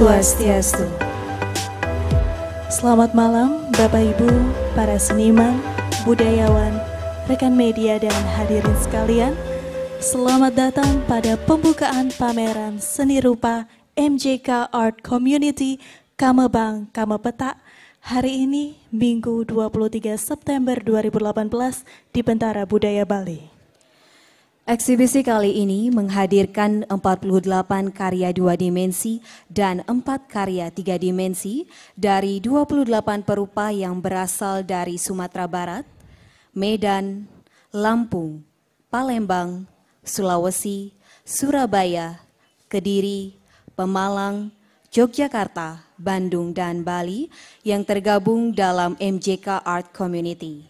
Swastiastu. Selamat malam Bapak Ibu, para seniman, budayawan, rekan media dan hadirin sekalian. Selamat datang pada pembukaan pameran seni rupa MJK Art Community Kamebang Kamepetak hari ini Minggu 23 September 2018 di Bentara Budaya Bali. Eksibisi kali ini menghadirkan 48 karya dua dimensi dan empat karya tiga dimensi dari 28 perupa yang berasal dari Sumatera Barat, Medan, Lampung, Palembang, Sulawesi, Surabaya, Kediri, Pemalang, Yogyakarta, Bandung, dan Bali yang tergabung dalam MJK Art Community.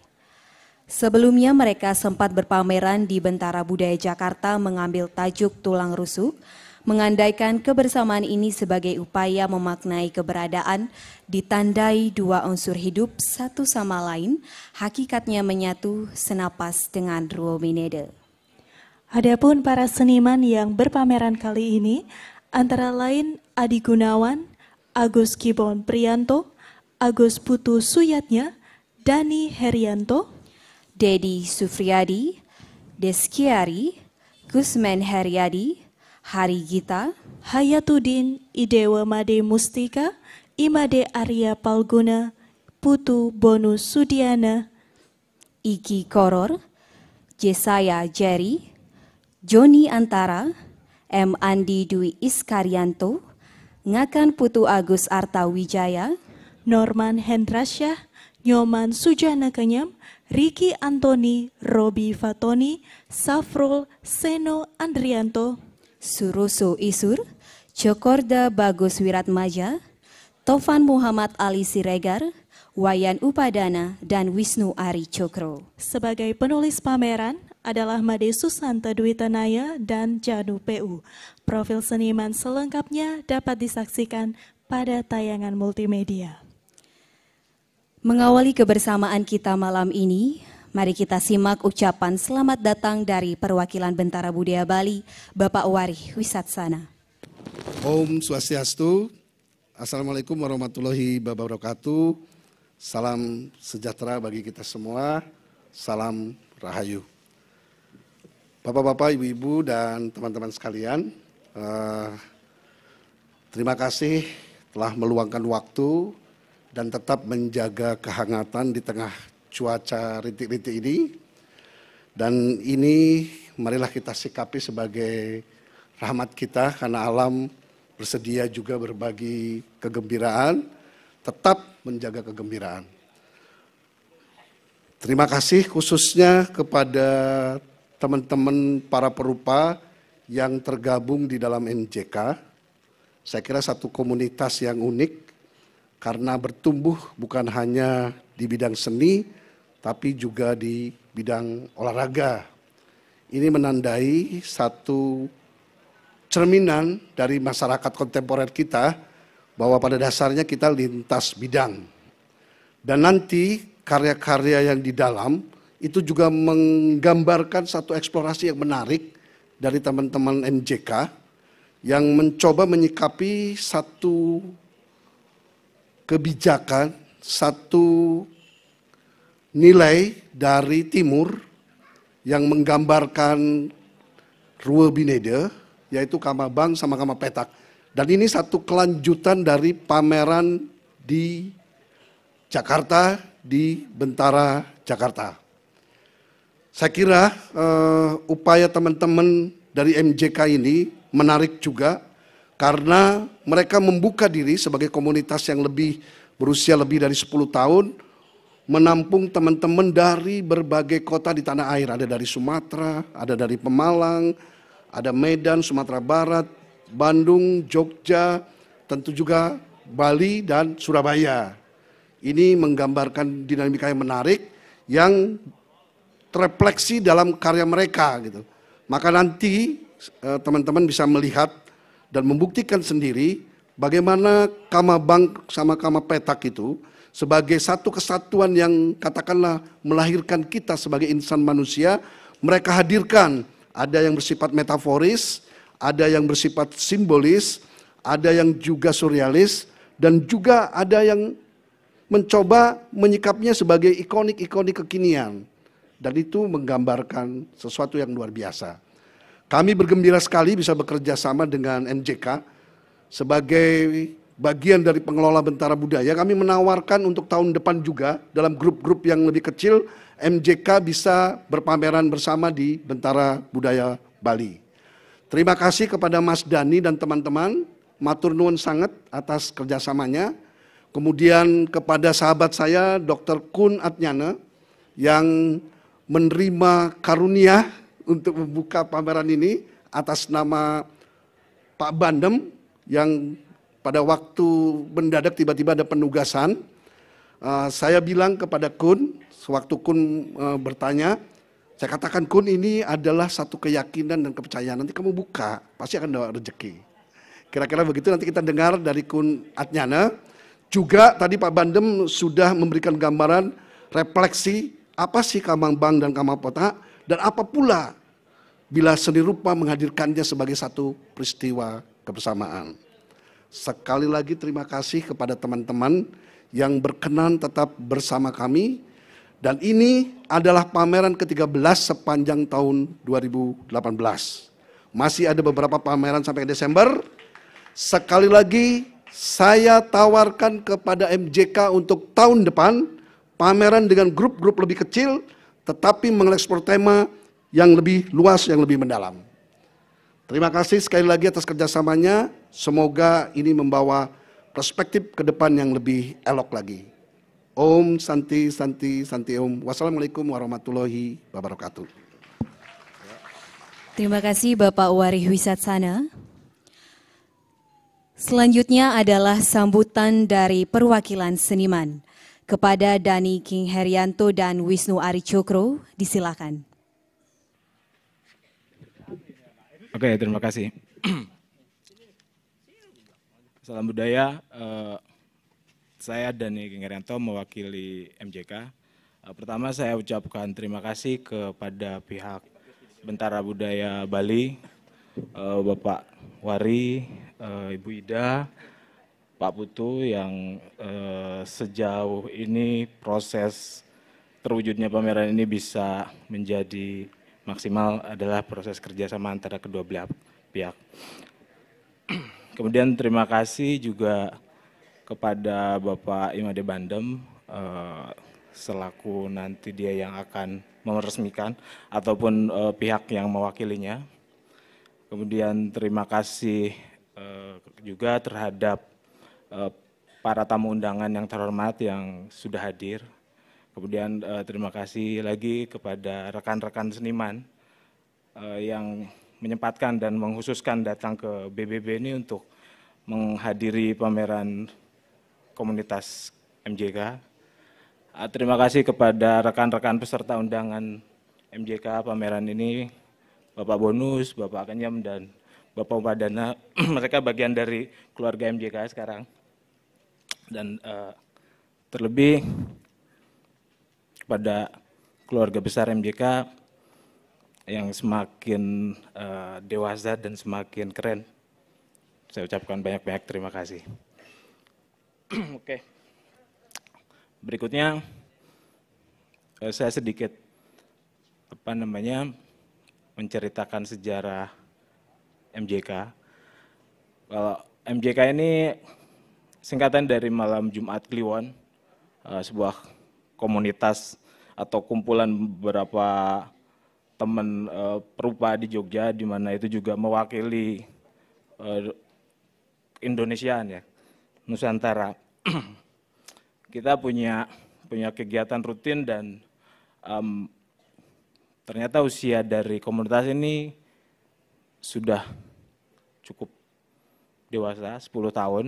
Sebelumnya mereka sempat berpameran di Bentara Budaya Jakarta mengambil tajuk Tulang Rusuk, mengandaikan kebersamaan ini sebagai upaya memaknai keberadaan ditandai dua unsur hidup satu sama lain, hakikatnya menyatu senapas dengan Ruominede. Adapun para seniman yang berpameran kali ini antara lain Adi Gunawan, Agus Kibon Prianto, Agus Putu Suyatnya, Dani Herianto, Dedi Sufriyadi, Deskiari, Gusman Heriadi, Hari Gita, Hayatudin Idewa Made Mustika, Imade Arya Palguna, Putu Bonus Sudiana, Iki Koror, Jesaya Jerry, Joni Antara, M. Andi Dwi Iskaryanto, Ngakan Putu Agus Artawijaya, Norman Hendrasyah, Nyoman Sujana Kenyam, Riki Antoni, Robi Fatoni, Safrul Seno Andrianto, Suruso Isur, Jokorda Bagus Wiratmaja, Tovan Muhammad Ali Siregar, Wayan Upadana, dan Wisnu Ari Cokro. Sebagai penulis pameran adalah Made Susanta Duitanaya dan Janu PU. Profil seniman selengkapnya dapat disaksikan pada tayangan multimedia. Mengawali kebersamaan kita malam ini, mari kita simak ucapan selamat datang dari perwakilan Bentara Budaya Bali, Bapak Wari Wisatsana. Om Swastiastu, Assalamualaikum warahmatullahi wabarakatuh. Salam sejahtera bagi kita semua. Salam Rahayu. Bapak-bapak, ibu-ibu, dan teman-teman sekalian, eh, terima kasih telah meluangkan waktu dan tetap menjaga kehangatan di tengah cuaca rintik-rintik ini. Dan ini marilah kita sikapi sebagai rahmat kita karena alam bersedia juga berbagi kegembiraan, tetap menjaga kegembiraan. Terima kasih khususnya kepada teman-teman para perupa yang tergabung di dalam NJK. Saya kira satu komunitas yang unik karena bertumbuh bukan hanya di bidang seni, tapi juga di bidang olahraga. Ini menandai satu cerminan dari masyarakat kontemporer kita bahwa pada dasarnya kita lintas bidang. Dan nanti karya-karya yang di dalam itu juga menggambarkan satu eksplorasi yang menarik dari teman-teman MJK yang mencoba menyikapi satu kebijakan, satu nilai dari timur yang menggambarkan Rue Binede, yaitu Kamabang sama petak Dan ini satu kelanjutan dari pameran di Jakarta, di Bentara Jakarta. Saya kira uh, upaya teman-teman dari MJK ini menarik juga karena mereka membuka diri sebagai komunitas yang lebih berusia lebih dari 10 tahun menampung teman-teman dari berbagai kota di tanah air. Ada dari Sumatera, ada dari Pemalang, ada Medan, Sumatera Barat, Bandung, Jogja, tentu juga Bali dan Surabaya. Ini menggambarkan dinamika yang menarik yang terefleksi dalam karya mereka gitu. Maka nanti eh, teman-teman bisa melihat dan membuktikan sendiri bagaimana kama bank sama kama petak itu sebagai satu kesatuan yang katakanlah melahirkan kita sebagai insan manusia, mereka hadirkan ada yang bersifat metaforis, ada yang bersifat simbolis, ada yang juga surrealis, dan juga ada yang mencoba menyikapnya sebagai ikonik-ikonik kekinian. Dan itu menggambarkan sesuatu yang luar biasa. Kami bergembira sekali bisa bekerja sama dengan MJK sebagai bagian dari pengelola Bentara Budaya. Kami menawarkan untuk tahun depan juga dalam grup-grup yang lebih kecil MJK bisa berpameran bersama di Bentara Budaya Bali. Terima kasih kepada Mas Dani dan teman-teman, matur nuwun sangat atas kerjasamanya. Kemudian kepada sahabat saya Dr. Kun Atnyana yang menerima karunia untuk membuka pameran ini atas nama Pak Bandem yang pada waktu mendadak tiba-tiba ada penugasan. Uh, saya bilang kepada Kun, sewaktu Kun uh, bertanya, saya katakan Kun ini adalah satu keyakinan dan kepercayaan. Nanti kamu buka, pasti akan ada rezeki. Kira-kira begitu nanti kita dengar dari Kun Nah, Juga tadi Pak Bandem sudah memberikan gambaran refleksi apa sih Kamang Bang dan Kamang Pota dan apa pula bila seni rupa menghadirkannya sebagai satu peristiwa kebersamaan. Sekali lagi terima kasih kepada teman-teman yang berkenan tetap bersama kami dan ini adalah pameran ke-13 sepanjang tahun 2018. Masih ada beberapa pameran sampai Desember. Sekali lagi saya tawarkan kepada MJK untuk tahun depan pameran dengan grup-grup lebih kecil tetapi mengeksplor tema yang lebih luas, yang lebih mendalam. Terima kasih sekali lagi atas kerjasamanya. Semoga ini membawa perspektif ke depan yang lebih elok lagi. Om Santi Santi Santi Om. Wassalamualaikum warahmatullahi wabarakatuh. Terima kasih Bapak Warih Sana. Selanjutnya adalah sambutan dari perwakilan seniman. Kepada Dani King Herianto dan Wisnu Ari Cokro, disilakan. Oke, okay, terima kasih. Salam budaya. Uh, saya Dani Gengarianto mewakili MJK. Uh, eh, pertama saya ucapkan terima kasih kepada pihak Bentara Budaya Bali, uh, Bapak Wari, uh, Ibu Ida, Pak Putu yang uh, sejauh ini proses terwujudnya pameran ini bisa menjadi maksimal adalah proses kerjasama antara kedua belah pihak. Kemudian terima kasih juga kepada Bapak Imade Bandem eh, selaku nanti dia yang akan meresmikan ataupun eh, pihak yang mewakilinya. Kemudian terima kasih eh, juga terhadap para tamu undangan yang terhormat yang sudah hadir Kemudian uh, terima kasih lagi kepada rekan-rekan seniman uh, yang menyempatkan dan menghususkan datang ke BBB ini untuk menghadiri pameran komunitas MJK. Uh, eh, terima kasih kepada rekan-rekan peserta undangan MJK pameran ini, Bapak Bonus, Bapak Kenyam, dan Bapak Upadana, mereka bagian dari keluarga MJK sekarang. Dan uh, terlebih kepada keluarga besar MJK yang semakin uh, dewasa dan semakin keren. Saya ucapkan banyak-banyak terima kasih. Oke. Okay. Berikutnya uh, saya sedikit apa namanya menceritakan sejarah MJK. Kalau MJK ini singkatan dari Malam Jumat Kliwon, eh, sebuah komunitas atau kumpulan beberapa teman uh, perupa di Jogja di mana itu juga mewakili uh, eh, Indonesiaan ya Nusantara kita punya punya kegiatan rutin dan um, ternyata usia dari komunitas ini sudah cukup dewasa 10 tahun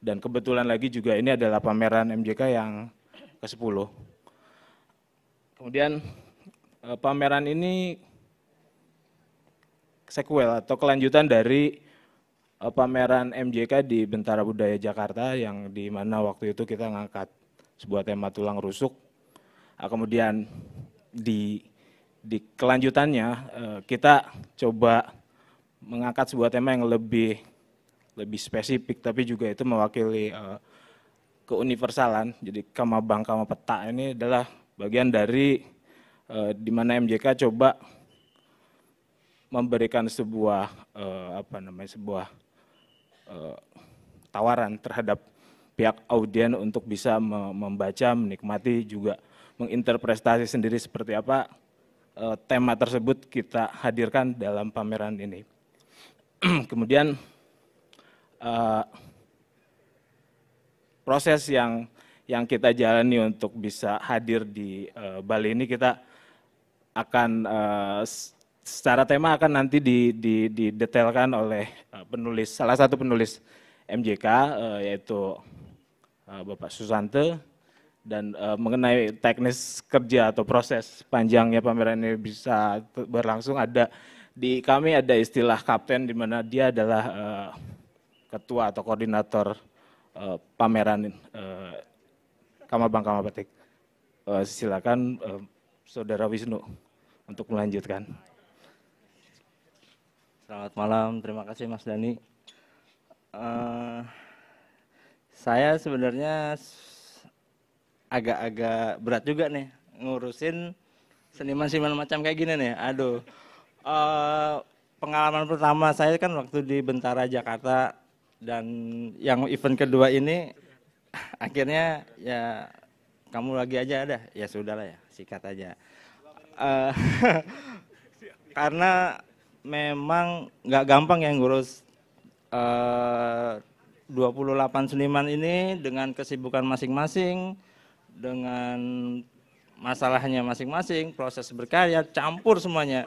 dan kebetulan lagi juga ini adalah pameran MJK yang ke-10 Kemudian eh, pameran ini sequel atau kelanjutan dari eh, pameran MJK di Bentara Budaya Jakarta yang di mana waktu itu kita ngangkat sebuah tema tulang rusuk. Ah, kemudian di di kelanjutannya eh, kita coba mengangkat sebuah tema yang lebih lebih spesifik tapi juga itu mewakili keuniversalan. Jadi kama bang kama peta ini adalah bagian dari eh, di mana MJK coba memberikan sebuah eh, apa namanya sebuah eh, tawaran terhadap pihak audien untuk bisa membaca, menikmati juga menginterpretasi sendiri seperti apa tema tersebut kita hadirkan dalam pameran ini. Kemudian proses yang yang kita jalani untuk bisa hadir di uh, Bali ini kita akan uh, secara tema akan nanti di, di, didetailkan oleh uh, penulis salah satu penulis MJK uh, yaitu uh, Bapak Susanto dan uh, mengenai teknis kerja atau proses panjangnya pameran ini bisa berlangsung ada di kami ada istilah kapten di mana dia adalah uh, ketua atau koordinator uh, pameran uh, Kamabang Kamabatik. Uh, eh, silakan uh, Saudara Wisnu untuk melanjutkan. Selamat malam, terima kasih Mas Dani. Uh, eh, saya sebenarnya agak-agak berat juga nih ngurusin seniman-seniman macam kayak gini nih. Aduh, uh, pengalaman pertama saya kan waktu di Bentara Jakarta dan yang event kedua ini akhirnya ya kamu lagi aja ada ya sudahlah ya sikat aja eh, karena memang nggak gampang yang ngurus eh, uh, 28 seniman ini dengan kesibukan masing-masing dengan masalahnya masing-masing, proses berkarya, campur semuanya.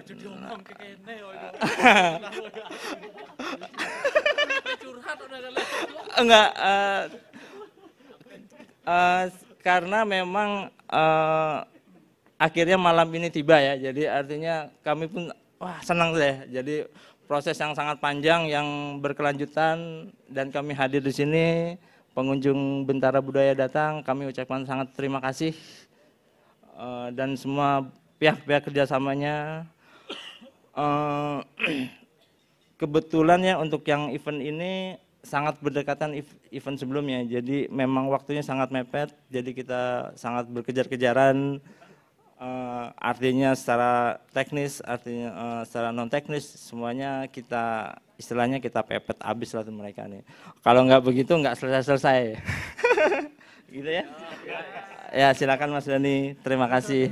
Enggak, uh, Eh, karena memang uh, akhirnya malam ini tiba ya. Jadi artinya kami pun wah senang deh. Jadi proses yang sangat panjang yang berkelanjutan dan kami hadir di sini pengunjung Bentara Budaya datang, kami ucapkan sangat terima kasih uh, dan semua pihak-pihak kerjasamanya. Uh, kebetulan ya untuk yang event ini sangat berdekatan event sebelumnya. Jadi memang waktunya sangat mepet, jadi kita sangat berkejar-kejaran. Uh, artinya secara teknis, artinya uh, secara non teknis semuanya kita istilahnya kita pepet abis lah mereka nih. Kalau nggak begitu nggak selesai-selesai. gitu ya? Oh, ya silakan Mas Dani, terima kasih.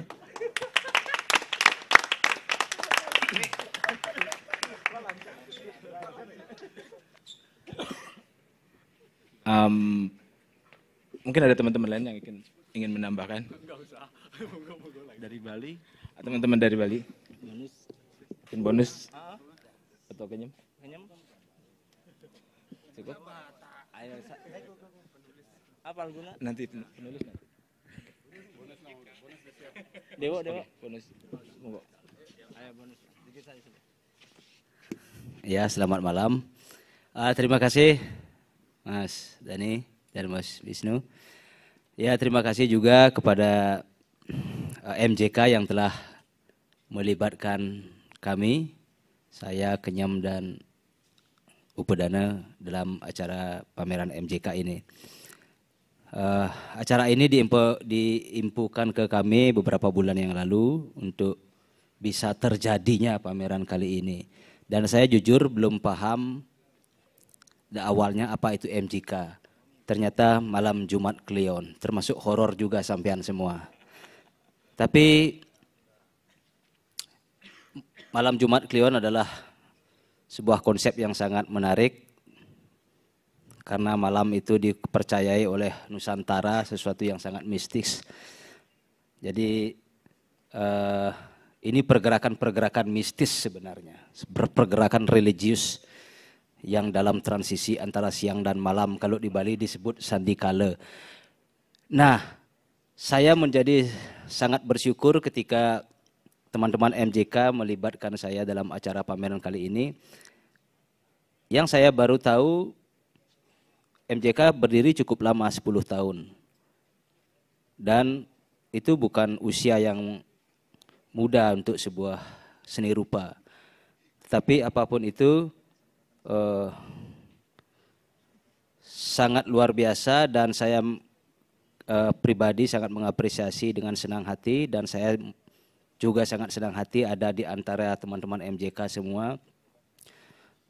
Um, mungkin ada teman-teman lain yang ingin ingin menambahkan dari Bali teman-teman dari Bali bonus mungkin bonus atau kenyam kenyam cukup ayo apa guna nanti penulis nanti Dewa, Dewa. Bonus. Monggo. Ayo bonus. Ya, selamat malam. Uh, terima kasih Mas Dani dan Mas Wisnu. Ya terima kasih juga kepada eh, MJK yang telah melibatkan kami, saya Kenyam dan Upedana dalam acara pameran MJK ini. Uh, acara ini diimpu, diimpukan ke kami beberapa bulan yang lalu untuk bisa terjadinya pameran kali ini. Dan saya jujur belum paham awalnya apa itu MCK. Ternyata malam Jumat Kleon, termasuk horor juga sampean semua. Tapi malam Jumat Kleon adalah sebuah konsep yang sangat menarik karena malam itu dipercayai oleh Nusantara sesuatu yang sangat mistis. Jadi uh, ini pergerakan-pergerakan mistis sebenarnya, pergerakan religius yang dalam transisi antara siang dan malam kalau di Bali disebut sandikala. Nah, saya menjadi sangat bersyukur ketika teman-teman MJK melibatkan saya dalam acara pameran kali ini. Yang saya baru tahu MJK berdiri cukup lama 10 tahun. Dan itu bukan usia yang mudah untuk sebuah seni rupa. Tapi apapun itu, eh, sangat luar biasa dan saya eh, pribadi sangat mengapresiasi dengan senang hati dan saya juga sangat senang hati ada di antara teman-teman MJK semua.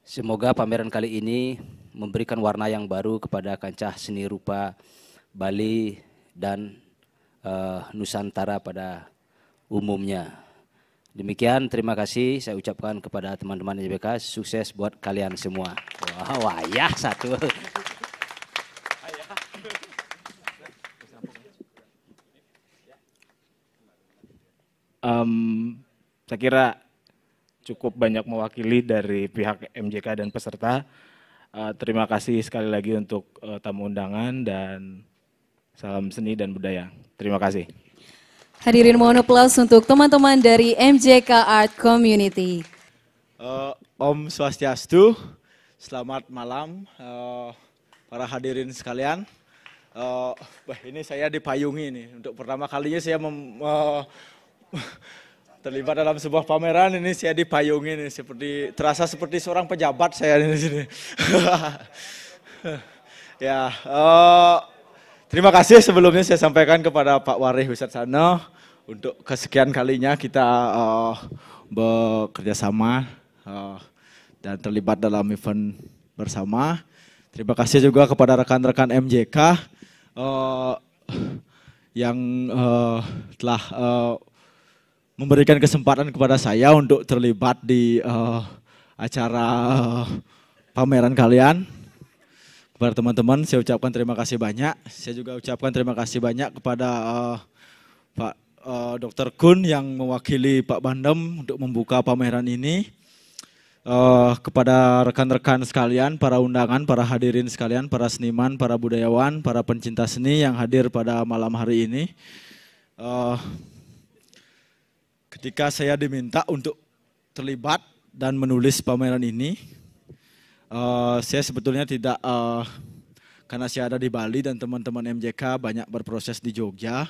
Semoga pameran kali ini memberikan warna yang baru kepada kancah seni rupa Bali dan uh, Nusantara pada umumnya. Demikian terima kasih saya ucapkan kepada teman-teman JBK. sukses buat kalian semua. Wah, wow, ya satu. Um, saya kira cukup banyak mewakili dari pihak MJK dan peserta. Uh, terima kasih sekali lagi untuk uh, tamu undangan dan salam seni dan budaya. Terima kasih. Hadirin mohon aplaus untuk teman-teman dari MJK Art Community. Uh, Om Swastiastu, selamat malam uh, para hadirin sekalian. Uh, eh, bah, ini saya dipayungi nih, untuk pertama kalinya saya mem, uh, terlibat dalam sebuah pameran ini saya dipayungi nih seperti terasa seperti seorang pejabat saya di sini. ya, uh, Terima kasih sebelumnya saya sampaikan kepada Pak Warih Wisartana untuk kesekian kalinya kita uh, eh, sama uh, eh, dan terlibat dalam event bersama. Terima kasih juga kepada rekan-rekan MJK uh, eh, yang uh, telah uh, memberikan kesempatan kepada saya untuk terlibat di uh, acara uh, pameran kalian. Kepada teman-teman, saya ucapkan terima kasih banyak. Saya juga ucapkan terima kasih banyak kepada uh, Pak uh, eh, Dr. Kun yang mewakili Pak Bandem untuk membuka pameran ini. Uh, kepada rekan-rekan sekalian, para undangan, para hadirin sekalian, para seniman, para budayawan, para pencinta seni yang hadir pada malam hari ini. Uh, ketika saya diminta untuk terlibat dan menulis pameran ini, Eh, saya sebetulnya tidak uh, karena saya ada di Bali dan teman-teman MJK banyak berproses di Jogja.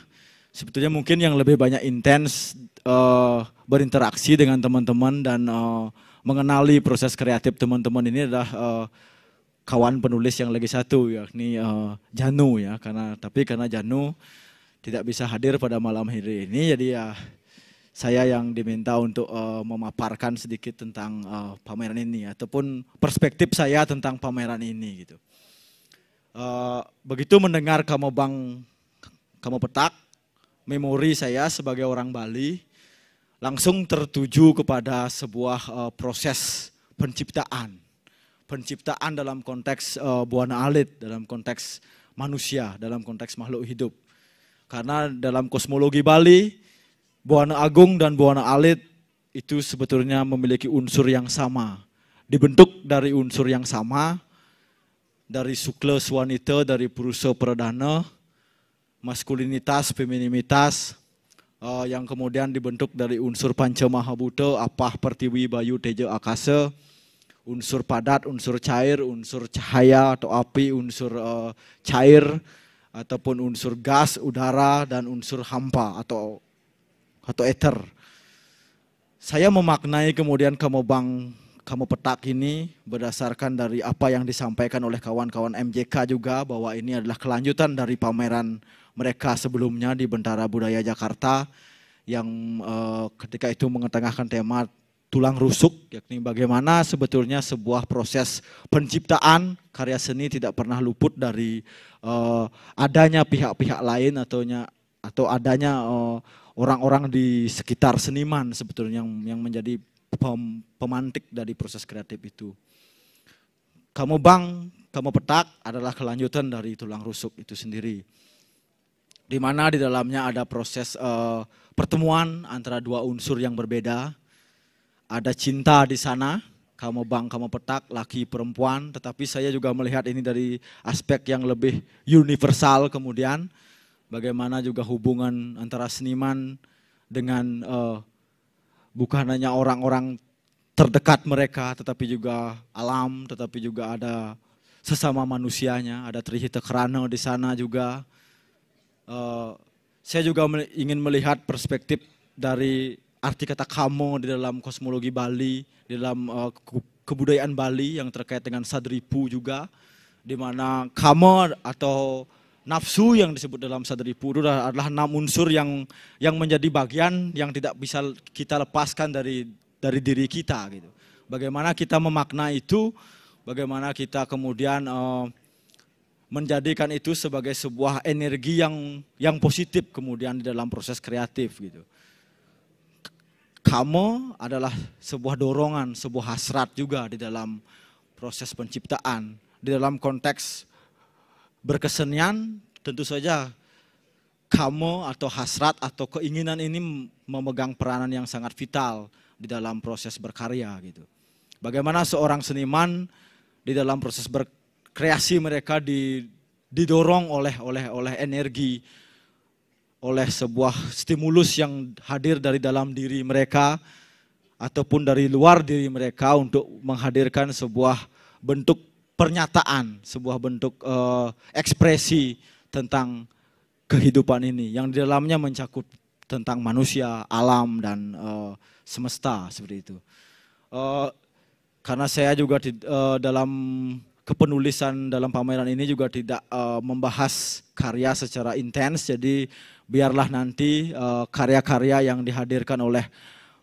Sebetulnya mungkin yang lebih banyak intens uh, berinteraksi dengan teman-teman dan uh, mengenali proses kreatif teman-teman ini adalah uh, kawan penulis yang lagi satu yakni uh, Janu ya karena tapi karena Janu tidak bisa hadir pada malam hari ini jadi ya uh, saya yang diminta untuk uh, memaparkan sedikit tentang uh, pameran ini ataupun perspektif saya tentang pameran ini gitu. Uh, begitu mendengar kamu bang kamu petak, memori saya sebagai orang Bali langsung tertuju kepada sebuah uh, proses penciptaan, penciptaan dalam konteks uh, buana alit, dalam konteks manusia, dalam konteks makhluk hidup. Karena dalam kosmologi Bali Buana Agung dan Buana Alit itu sebetulnya memiliki unsur yang sama. Dibentuk dari unsur yang sama, dari suklus wanita, dari perusa perdana, maskulinitas, femininitas, eh, yang kemudian dibentuk dari unsur panca mahabuta, apah, pertiwi, bayu, teja, akasa, unsur padat, unsur cair, unsur cahaya atau api, unsur eh, cair, ataupun unsur gas, udara, dan unsur hampa atau atau ether. Saya memaknai kemudian kamu bang kamu petak ini berdasarkan dari apa yang disampaikan oleh kawan-kawan MJK juga bahwa ini adalah kelanjutan dari pameran mereka sebelumnya di Bentara Budaya Jakarta yang eh, ketika itu mengetengahkan tema tulang rusuk yakni bagaimana sebetulnya sebuah proses penciptaan karya seni tidak pernah luput dari eh, adanya pihak-pihak lain ataunya atau adanya eh, orang-orang di sekitar seniman sebetulnya yang yang menjadi pem, pemantik dari proses kreatif itu. Kamu bang, kamu petak adalah kelanjutan dari tulang rusuk itu sendiri. Di mana di dalamnya ada proses uh, pertemuan antara dua unsur yang berbeda. Ada cinta di sana, kamu bang, kamu petak, laki perempuan, tetapi saya juga melihat ini dari aspek yang lebih universal kemudian bagaimana juga hubungan antara seniman dengan uh, bukan hanya orang-orang terdekat mereka, tetapi juga alam, tetapi juga ada sesama manusianya, ada Trihita Krana di sana juga. Uh, saya juga ingin melihat perspektif dari arti kata kamu di dalam kosmologi Bali, di dalam uh, kebudayaan Bali yang terkait dengan Sadripu juga, di mana kamu atau nafsu yang disebut dalam sadari puru adalah enam unsur yang yang menjadi bagian yang tidak bisa kita lepaskan dari dari diri kita gitu. Bagaimana kita memakna itu, bagaimana kita kemudian uh, menjadikan itu sebagai sebuah energi yang yang positif kemudian di dalam proses kreatif gitu. Kamu adalah sebuah dorongan, sebuah hasrat juga di dalam proses penciptaan, di dalam konteks berkesenian, tentu saja kamu atau hasrat atau keinginan ini memegang peranan yang sangat vital di dalam proses berkarya gitu. Bagaimana seorang seniman di dalam proses berkreasi mereka didorong oleh oleh oleh energi oleh sebuah stimulus yang hadir dari dalam diri mereka ataupun dari luar diri mereka untuk menghadirkan sebuah bentuk pernyataan, sebuah bentuk uh, ekspresi tentang kehidupan ini yang di dalamnya mencakup tentang manusia, alam dan uh, semesta seperti itu. Uh, karena saya juga di, uh, dalam kepenulisan dalam pameran ini juga tidak uh, membahas karya secara intens, jadi biarlah nanti karya-karya uh, yang dihadirkan oleh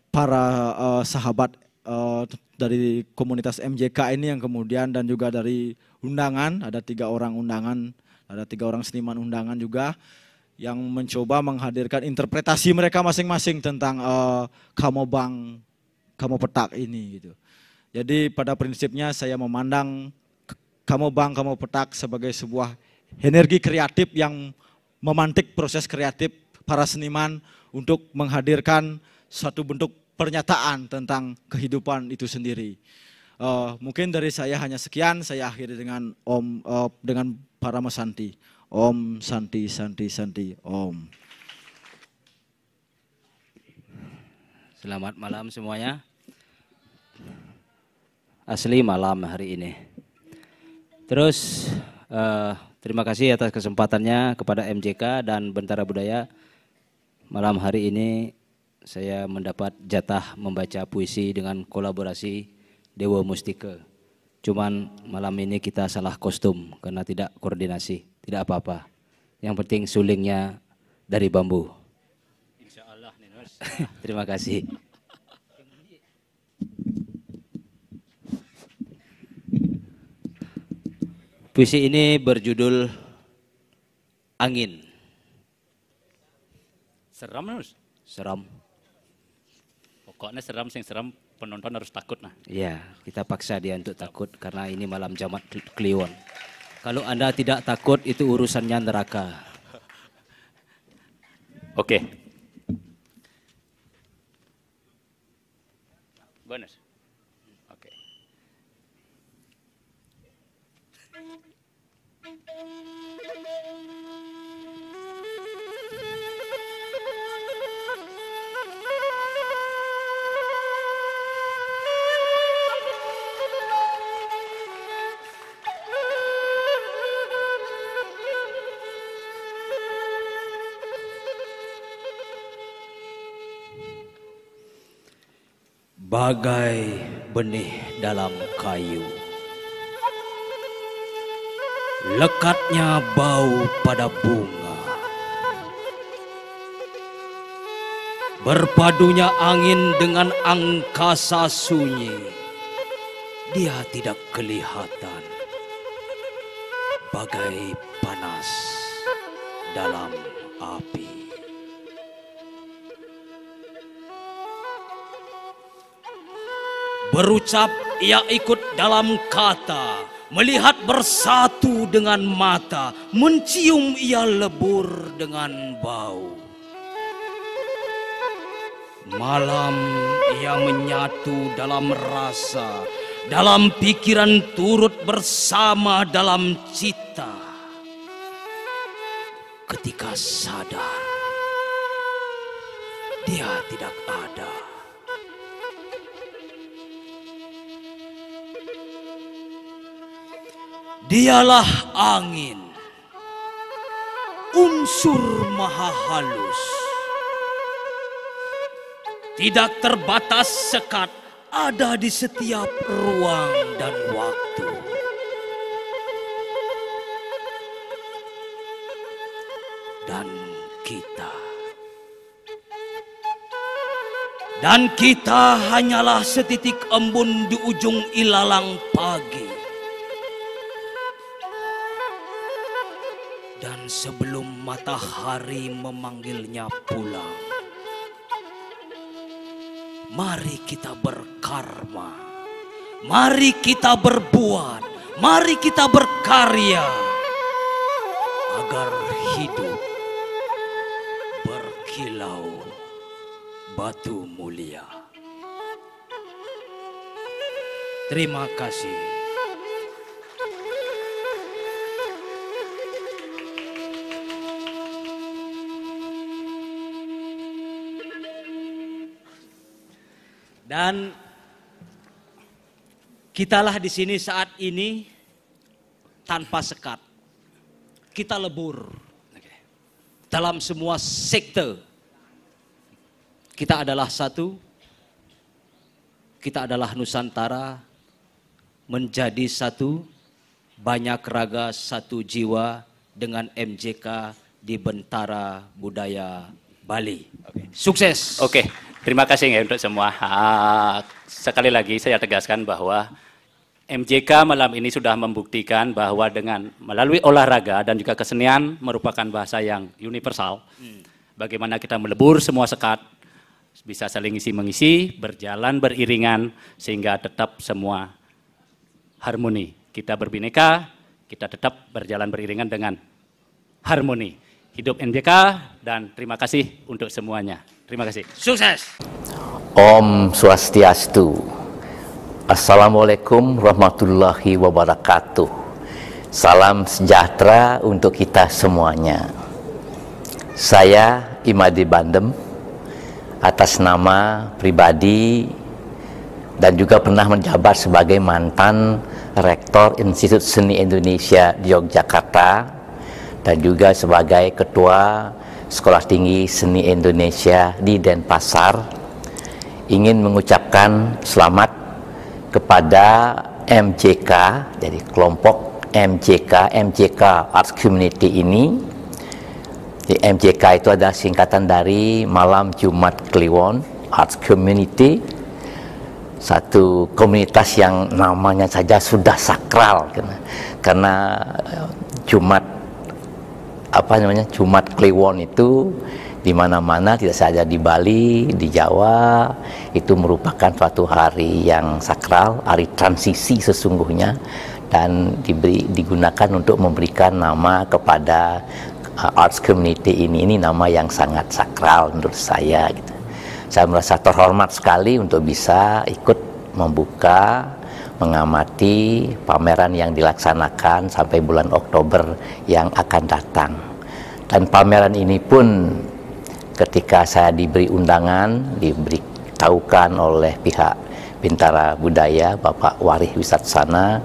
para uh, sahabat uh, dari komunitas MJK ini yang kemudian dan juga dari undangan ada tiga orang undangan ada tiga orang seniman undangan juga yang mencoba menghadirkan interpretasi mereka masing-masing tentang uh, eh, kamu bang kamu petak ini gitu jadi pada prinsipnya saya memandang kamu bang kamu petak sebagai sebuah energi kreatif yang memantik proses kreatif para seniman untuk menghadirkan suatu bentuk pernyataan tentang kehidupan itu sendiri. Uh, mungkin dari saya hanya sekian, saya akhiri dengan Om uh, dengan para Santi. Om Santi Santi Santi Om. Selamat malam semuanya. Asli malam hari ini. Terus uh, terima kasih atas kesempatannya kepada MJK dan Bentara Budaya malam hari ini saya mendapat jatah membaca puisi dengan kolaborasi Dewa Mustika. Cuman malam ini kita salah kostum karena tidak koordinasi, tidak apa-apa. Yang penting sulingnya dari bambu. Insya Allah, Terima kasih. Puisi ini berjudul Angin. Seram, Nus? Seram pokoknya serem sing serem penonton harus takut nah. Iya, kita paksa dia untuk takut karena ini malam jamat kliwon. Kalau Anda tidak takut itu urusannya neraka. Oke. Okay. Bonus. Oke. Okay. bagai benih dalam kayu. Lekatnya bau pada bunga. Berpadunya angin dengan angkasa sunyi. Dia tidak kelihatan bagai panas dalam Berucap ia ikut dalam kata, melihat bersatu dengan mata, mencium ia lebur dengan bau. Malam ia menyatu dalam rasa, dalam pikiran turut bersama dalam cita. Ketika sadar, dia tidak ada. Dialah angin, unsur maha halus. Tidak terbatas sekat ada di setiap ruang dan waktu. Dan kita. Dan kita hanyalah setitik embun di ujung ilalang pagi Dan sebelum matahari memanggilnya pulang. Mari kita berkarma, mari kita berbuat, mari kita berkarya agar hidup berkilau batu mulia. Terima kasih. Dan kitalah di sini saat ini tanpa sekat. Kita lebur dalam semua sektor. Kita adalah satu. Kita adalah Nusantara menjadi satu banyak raga satu jiwa dengan MJK di Bentara Budaya Bali. Okay. Sukses. Oke. Okay. Terima kasih ya untuk semua. Sekali lagi saya tegaskan bahwa MJK malam ini sudah membuktikan bahwa dengan melalui olahraga dan juga kesenian merupakan bahasa yang universal. Hmm. Bagaimana kita melebur semua sekat, bisa saling isi mengisi, berjalan beriringan sehingga tetap semua harmoni. Kita berbineka, kita tetap berjalan beriringan dengan harmoni hidup NBK dan terima kasih untuk semuanya. Terima kasih. Sukses. Om Swastiastu. Assalamualaikum warahmatullahi wabarakatuh. Salam sejahtera untuk kita semuanya. Saya Imadi Bandem atas nama pribadi dan juga pernah menjabat sebagai mantan Rektor Institut Seni Indonesia di Yogyakarta dan juga sebagai ketua Sekolah Tinggi Seni Indonesia di Denpasar ingin mengucapkan selamat kepada MJK jadi kelompok MJK MJK Arts Community ini di MJK itu ada singkatan dari Malam Jumat Kliwon Arts Community satu komunitas yang namanya saja sudah sakral karena Jumat apa namanya Jumat Kliwon itu di mana-mana tidak saja di Bali, di Jawa itu merupakan suatu hari yang sakral, hari transisi sesungguhnya dan diberi, digunakan untuk memberikan nama kepada uh, arts community ini ini nama yang sangat sakral menurut saya gitu. Saya merasa terhormat sekali untuk bisa ikut membuka mengamati pameran yang dilaksanakan sampai bulan Oktober yang akan datang. Dan pameran ini pun ketika saya diberi undangan, diberitahukan oleh pihak Bintara Budaya, Bapak Warih Wisatsana,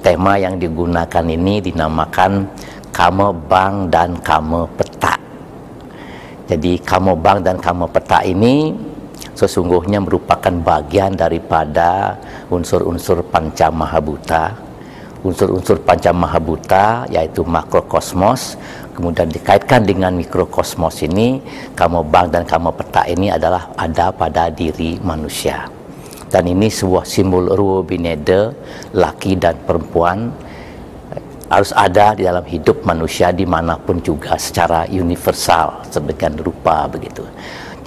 tema yang digunakan ini dinamakan Kamo Bang dan Kamo Peta. Jadi Kamo Bang dan Kamo Peta ini sesungguhnya merupakan bagian daripada unsur-unsur panca mahabuta unsur-unsur panca mahabuta yaitu makrokosmos kemudian dikaitkan dengan mikrokosmos ini kamu bang dan kamu peta ini adalah ada pada diri manusia dan ini sebuah simbol ruo binede laki dan perempuan harus ada di dalam hidup manusia dimanapun juga secara universal sedemikian rupa begitu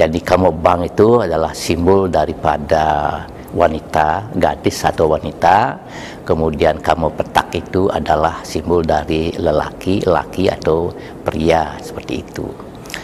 jadi bang itu adalah simbol daripada wanita, gadis atau wanita. Kemudian kamu petak itu adalah simbol dari lelaki, laki atau pria seperti itu.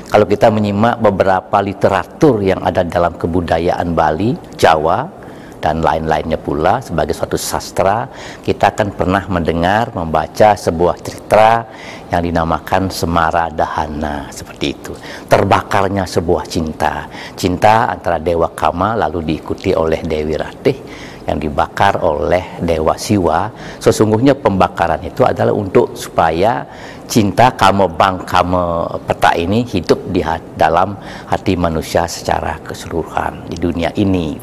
Kalau kita menyimak beberapa literatur yang ada dalam kebudayaan Bali, Jawa, dan lain-lainnya pula sebagai suatu sastra kita akan pernah mendengar membaca sebuah cerita yang dinamakan Semara Dahana seperti itu terbakarnya sebuah cinta cinta antara Dewa Kama lalu diikuti oleh Dewi Ratih yang dibakar oleh Dewa Siwa sesungguhnya pembakaran itu adalah untuk supaya cinta kamu bang kamu peta ini hidup di dalam hati manusia secara keseluruhan di dunia ini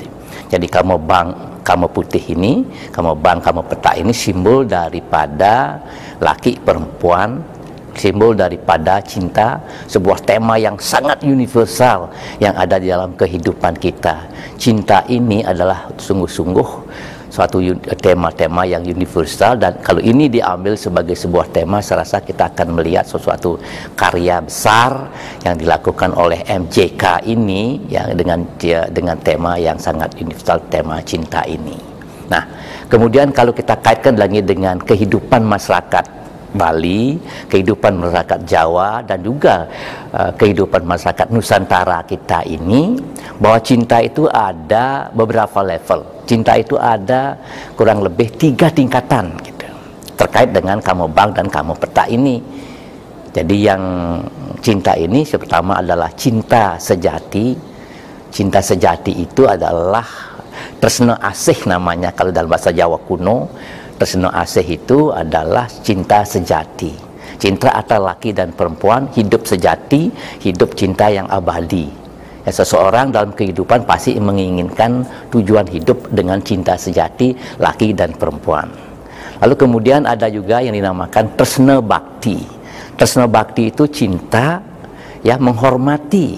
jadi kamu bang kamu putih ini, kamu bang kamu peta ini simbol daripada laki perempuan, simbol daripada cinta, sebuah tema yang sangat universal yang ada di dalam kehidupan kita. Cinta ini adalah sungguh-sungguh suatu tema-tema yang universal dan kalau ini diambil sebagai sebuah tema saya rasa kita akan melihat sesuatu karya besar yang dilakukan oleh MJK ini yang dengan ya, dengan tema yang sangat universal tema cinta ini. Nah, kemudian kalau kita kaitkan lagi dengan kehidupan masyarakat Bali, kehidupan masyarakat Jawa dan juga uh, kehidupan masyarakat Nusantara kita ini bahwa cinta itu ada beberapa level cinta itu ada kurang lebih tiga tingkatan gitu terkait dengan kamu bang dan kamu peta ini jadi yang cinta ini pertama adalah cinta sejati cinta sejati itu adalah tresno asih namanya kalau dalam bahasa Jawa kuno tresno asih itu adalah cinta sejati cinta antara laki dan perempuan hidup sejati hidup cinta yang abadi Ya, seseorang dalam kehidupan pasti menginginkan tujuan hidup dengan cinta sejati laki dan perempuan. Lalu kemudian ada juga yang dinamakan tresna bakti. Tresna bakti itu cinta ya menghormati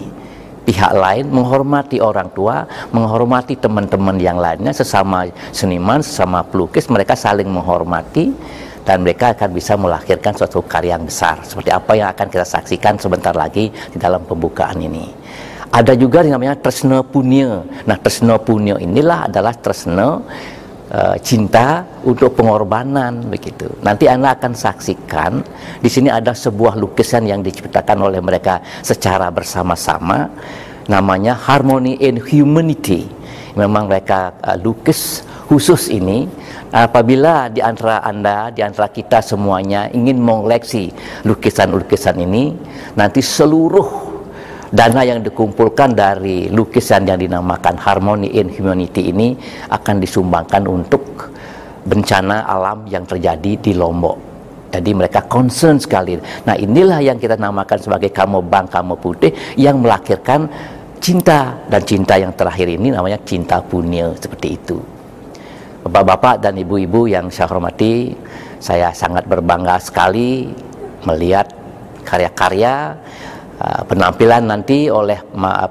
pihak lain, menghormati orang tua, menghormati teman-teman yang lainnya sesama seniman, sesama pelukis, mereka saling menghormati dan mereka akan bisa melahirkan suatu karya yang besar seperti apa yang akan kita saksikan sebentar lagi di dalam pembukaan ini. Ada juga yang namanya tresna punya. Nah, tresna punya inilah adalah tresna uh, cinta untuk pengorbanan begitu. Nanti Anda akan saksikan di sini ada sebuah lukisan yang diciptakan oleh mereka secara bersama-sama namanya Harmony in Humanity. Memang mereka uh, lukis khusus ini apabila di antara Anda, di antara kita semuanya ingin mengoleksi lukisan-lukisan ini, nanti seluruh dana yang dikumpulkan dari lukisan yang dinamakan Harmony in Humanity ini akan disumbangkan untuk bencana alam yang terjadi di Lombok. Jadi mereka concern sekali. Nah inilah yang kita namakan sebagai kamu bang, kamu putih yang melahirkan cinta. Dan cinta yang terakhir ini namanya cinta punya seperti itu. Bapak-bapak dan ibu-ibu yang saya hormati, saya sangat berbangga sekali melihat karya-karya Ah, penampilan nanti oleh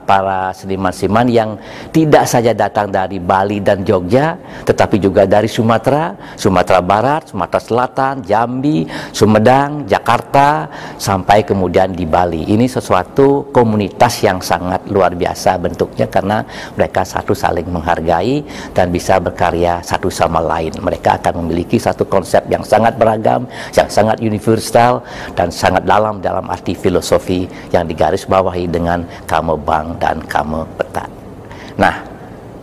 para seniman-seniman yang tidak saja datang dari Bali dan Jogja, tetapi juga dari Sumatera, Sumatera Barat, Sumatera Selatan, Jambi, Sumedang, Jakarta, sampai kemudian di Bali. Ini sesuatu komunitas yang sangat luar biasa bentuknya karena mereka satu saling menghargai dan bisa berkarya satu sama lain. Mereka akan memiliki satu konsep yang sangat beragam, yang sangat universal dan sangat dalam dalam arti filosofi yang digaris bawahi dengan kamu bang dan kamu peta. Nah,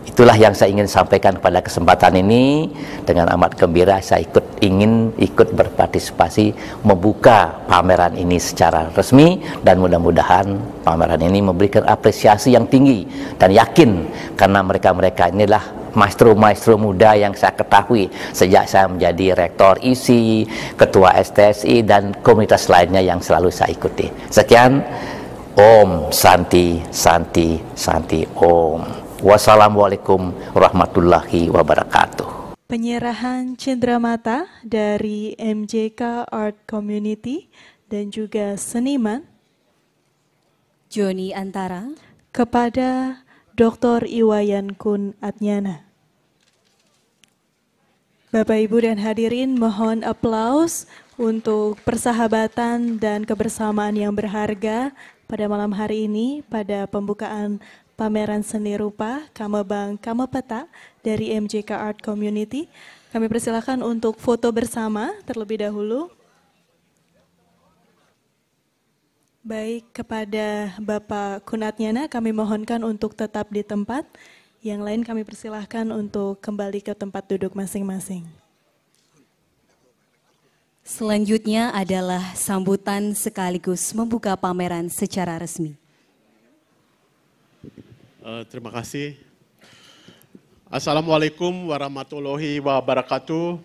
itulah yang saya ingin sampaikan pada kesempatan ini dengan amat gembira saya ikut ingin ikut berpartisipasi membuka pameran ini secara resmi dan mudah-mudahan pameran ini memberikan apresiasi yang tinggi dan yakin karena mereka-mereka inilah maestro-maestro muda yang saya ketahui sejak saya menjadi rektor ISI, ketua STSI dan komunitas lainnya yang selalu saya ikuti. Sekian Om Santi Santi Santi Om. Wassalamualaikum warahmatullahi wabarakatuh. Penyerahan cendera mata dari MJK Art Community dan juga seniman Joni Antara kepada Dr. Iwayan Kun Adnyana. Bapak Ibu dan hadirin mohon aplaus untuk persahabatan dan kebersamaan yang berharga pada malam hari ini pada pembukaan pameran seni rupa Kamebang Kamepeta dari MJK Art Community. Kami persilakan untuk foto bersama terlebih dahulu. Baik, kepada Bapak Kunatnyana kami mohonkan untuk tetap di tempat. Yang lain kami persilahkan untuk kembali ke tempat duduk masing-masing. Selanjutnya adalah sambutan sekaligus membuka pameran secara resmi. Uh, terima kasih. Assalamualaikum warahmatullahi wabarakatuh.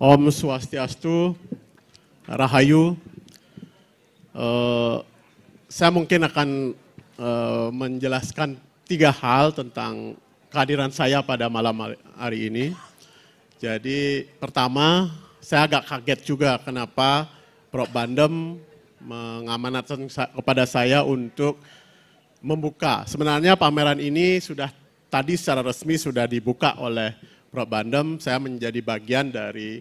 Om Swastiastu, Rahayu, Eh, saya mungkin akan eh, menjelaskan tiga hal tentang kehadiran saya pada malam hari ini. Jadi pertama, saya agak kaget juga kenapa Prof. Bandem mengamanatkan kepada saya untuk membuka. Sebenarnya pameran ini sudah tadi secara resmi sudah dibuka oleh Prof. Bandem. Saya menjadi bagian dari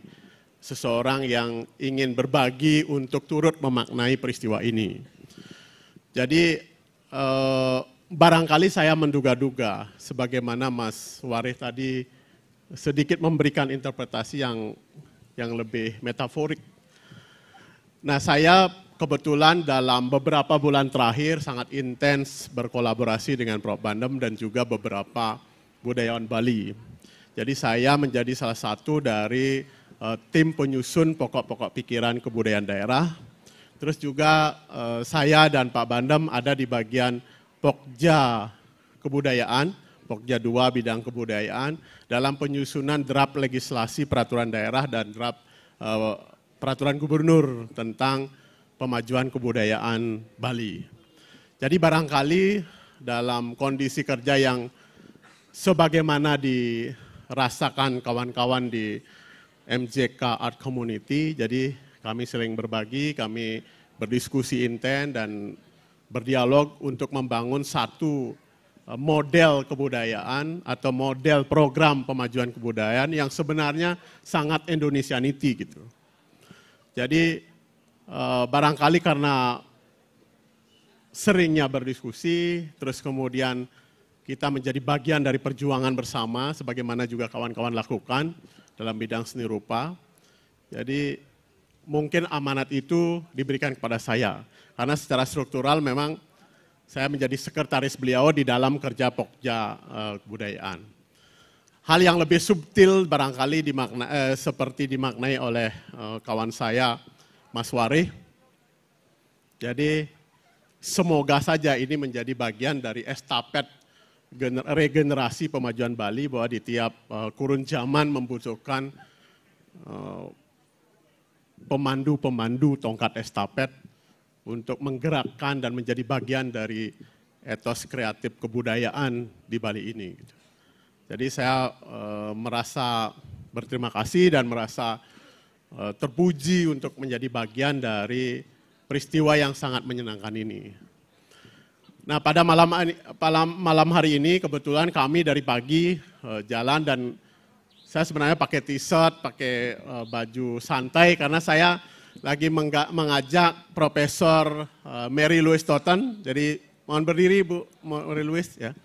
seseorang yang ingin berbagi untuk turut memaknai peristiwa ini. Jadi eh, barangkali saya menduga-duga sebagaimana Mas Warif tadi sedikit memberikan interpretasi yang yang lebih metaforik. Nah, saya kebetulan dalam beberapa bulan terakhir sangat intens berkolaborasi dengan Prof Bandem dan juga beberapa budayawan Bali. Jadi saya menjadi salah satu dari Eh, tim penyusun pokok-pokok pikiran kebudayaan daerah. Terus juga eh, saya dan Pak Bandem ada di bagian Pokja Kebudayaan, Pokja 2 bidang kebudayaan dalam penyusunan draft legislasi peraturan daerah dan draft eh, peraturan gubernur tentang pemajuan kebudayaan Bali. Jadi barangkali dalam kondisi kerja yang sebagaimana dirasakan kawan-kawan di MJK Art Community, jadi kami sering berbagi, kami berdiskusi intens dan berdialog untuk membangun satu eh, model kebudayaan atau model program pemajuan kebudayaan yang sebenarnya sangat Indonesianity gitu. Jadi eh, barangkali karena seringnya berdiskusi, terus kemudian kita menjadi bagian dari perjuangan bersama, sebagaimana juga kawan-kawan lakukan dalam bidang seni rupa. Jadi mungkin amanat itu diberikan kepada saya. Karena secara struktural memang saya menjadi sekretaris beliau di dalam kerja Pokja eh, Kebudayaan. Hal yang lebih subtil barangkali dimakna, eh, seperti dimaknai oleh eh, kawan saya Mas Wari. Jadi semoga saja ini menjadi bagian dari estafet regenerasi pemajuan Bali bahwa di tiap eh, kurun zaman membutuhkan eh, pemandu-pemandu tongkat estafet untuk menggerakkan dan menjadi bagian dari etos kreatif kebudayaan di Bali ini. Gitu. Jadi saya eh, merasa berterima kasih dan merasa terpuji untuk menjadi bagian dari peristiwa yang sangat menyenangkan ini. Nah, pada malam, malam hari ini kebetulan kami dari pagi eh, jalan dan saya sebenarnya pakai t-shirt, pakai eh, baju santai karena saya lagi mengajak Profesor eh, Mary Louise Totten. Jadi mohon berdiri Bu Mary Louise ya.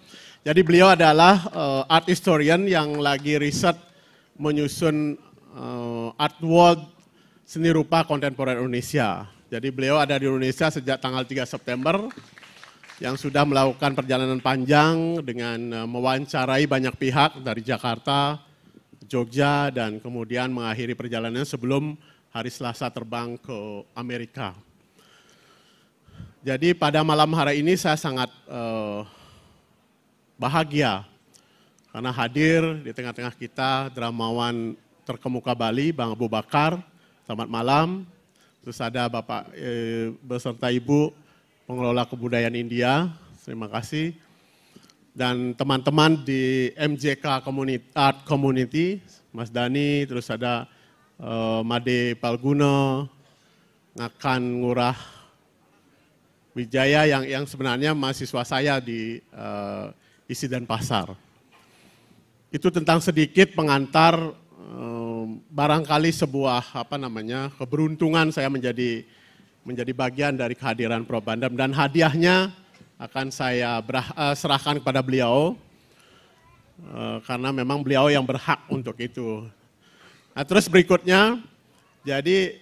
Jadi beliau adalah art historian yang lagi riset menyusun art world seni rupa kontemporer Indonesia. Jadi beliau ada di Indonesia sejak tanggal 3 September yang sudah melakukan perjalanan panjang dengan eh, mewawancarai banyak pihak dari Jakarta, Jogja, dan kemudian mengakhiri perjalanan sebelum hari Selasa terbang ke Amerika. Jadi pada malam hari ini saya sangat eh, bahagia karena hadir di tengah-tengah kita dramawan terkemuka Bali, Bang Abu Bakar. Selamat malam. Terus ada Bapak eh, beserta Ibu pengelola kebudayaan India. Terima kasih. Dan teman-teman di MJK Community, Art Community, Mas Dani, terus ada uh, Made Palguna, Ngakan Ngurah Wijaya yang yang sebenarnya mahasiswa saya di uh, Isi dan Pasar. Itu tentang sedikit pengantar eh, barangkali sebuah apa namanya keberuntungan saya menjadi menjadi bagian dari kehadiran Prof. Bandam dan hadiahnya akan saya berah, uh, serahkan kepada beliau uh, karena memang beliau yang berhak untuk itu. Nah, terus berikutnya, jadi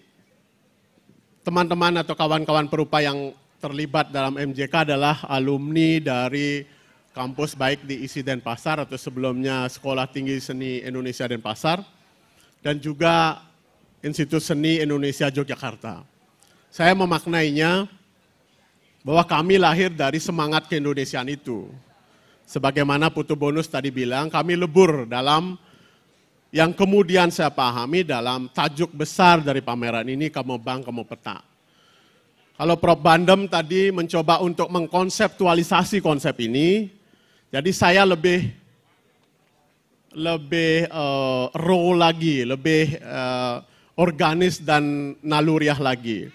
teman-teman atau kawan-kawan perupa yang terlibat dalam MJK adalah alumni dari kampus baik di ISI Denpasar atau sebelumnya Sekolah Tinggi Seni Indonesia Denpasar dan juga Institut Seni Indonesia Yogyakarta saya memaknainya bahwa kami lahir dari semangat keindonesiaan itu. Sebagaimana Putu Bonus tadi bilang, kami lebur dalam yang kemudian saya pahami dalam tajuk besar dari pameran ini, kamu bang, kamu peta. Kalau Prof. Bandem tadi mencoba untuk mengkonseptualisasi konsep ini, jadi saya lebih lebih uh, raw lagi, lebih uh, organis dan naluriah lagi.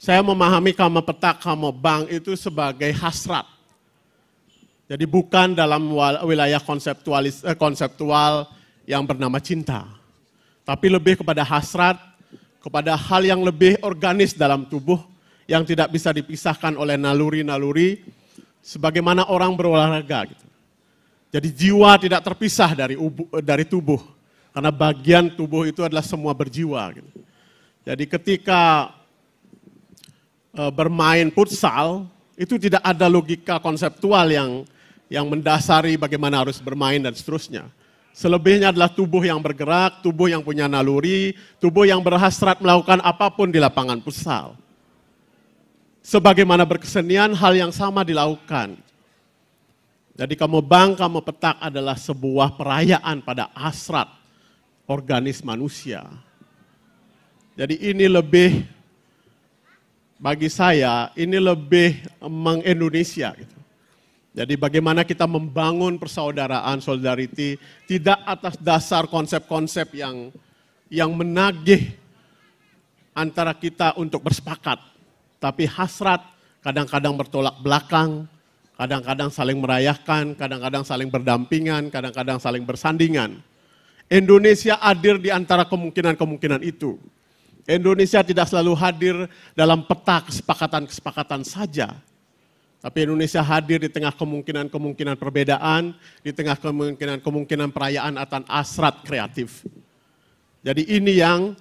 Saya memahami kama petak, kama bank itu sebagai hasrat. Jadi bukan dalam wilayah konseptualis, eh, konseptual yang bernama cinta. Tapi lebih kepada hasrat, kepada hal yang lebih organis dalam tubuh yang tidak bisa dipisahkan oleh naluri-naluri sebagaimana orang berolahraga gitu. Jadi jiwa tidak terpisah dari dari tubuh karena bagian tubuh itu adalah semua berjiwa gitu. Jadi ketika Eh, bermain futsal itu tidak ada logika konseptual yang yang mendasari bagaimana harus bermain dan seterusnya. Selebihnya adalah tubuh yang bergerak, tubuh yang punya naluri, tubuh yang berhasrat melakukan apapun di lapangan futsal. Sebagaimana berkesenian, hal yang sama dilakukan. Jadi kamu bang, kamu petak adalah sebuah perayaan pada hasrat organis manusia. Jadi ini lebih bagi saya ini lebih mengindonesia gitu. Jadi bagaimana kita membangun persaudaraan, solidarity tidak atas dasar konsep-konsep yang yang menagih antara kita untuk bersepakat, tapi hasrat kadang-kadang bertolak belakang, kadang-kadang saling merayakan, kadang-kadang saling berdampingan, kadang-kadang saling bersandingan. Indonesia hadir di antara kemungkinan-kemungkinan itu. Indonesia tidak selalu hadir dalam peta kesepakatan-kesepakatan saja. Tapi Indonesia hadir di tengah kemungkinan-kemungkinan perbedaan, di tengah kemungkinan-kemungkinan perayaan atau asrat kreatif. Jadi ini yang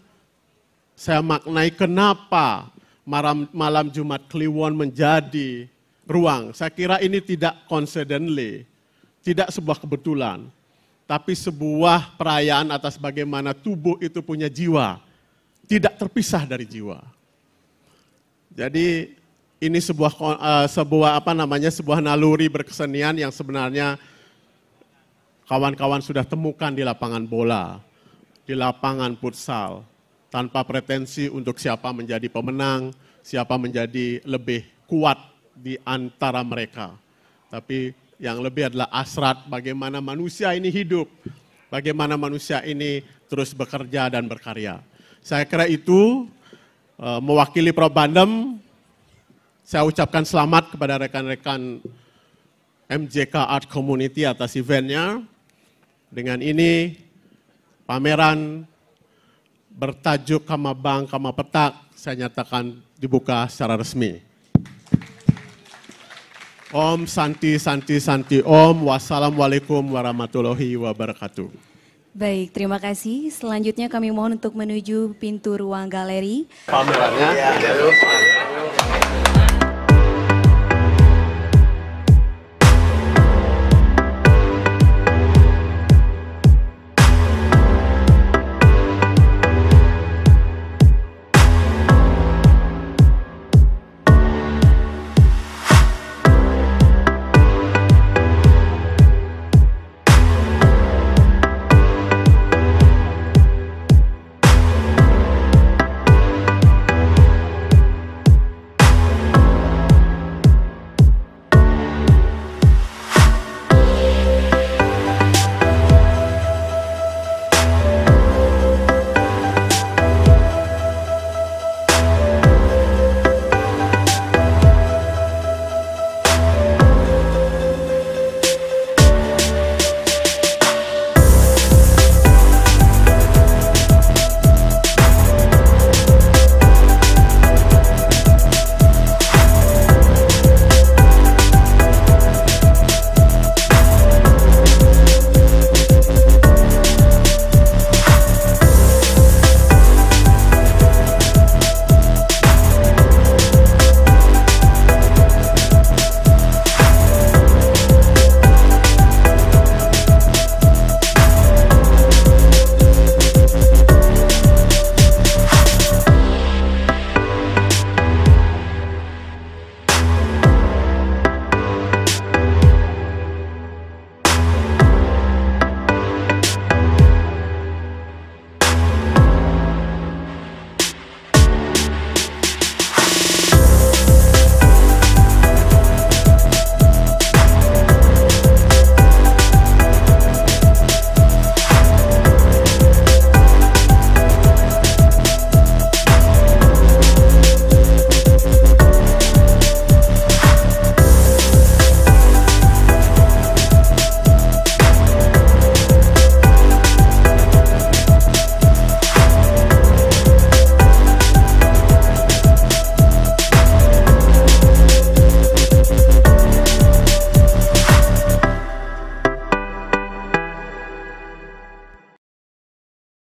saya maknai kenapa malam, malam Jumat Kliwon menjadi ruang. Saya kira ini tidak coincidentally, tidak sebuah kebetulan, tapi sebuah perayaan atas bagaimana tubuh itu punya jiwa tidak terpisah dari jiwa. Jadi ini sebuah eh, sebuah apa namanya sebuah naluri berkesenian yang sebenarnya kawan-kawan sudah temukan di lapangan bola, di lapangan futsal, tanpa pretensi untuk siapa menjadi pemenang, siapa menjadi lebih kuat di antara mereka. Tapi yang lebih adalah asrat bagaimana manusia ini hidup, bagaimana manusia ini terus bekerja dan berkarya. Saya kira itu eh, mewakili Prof. Bandem. Saya ucapkan selamat kepada rekan-rekan MJK Art Community atas eventnya. Dengan ini pameran bertajuk Kama Bang Kama Petak saya nyatakan dibuka secara resmi. Om Santi Santi Santi Om Wassalamualaikum warahmatullahi wabarakatuh. Baik, terima kasih. Selanjutnya kami mohon untuk menuju pintu ruang galeri. Pamerannya. Ya,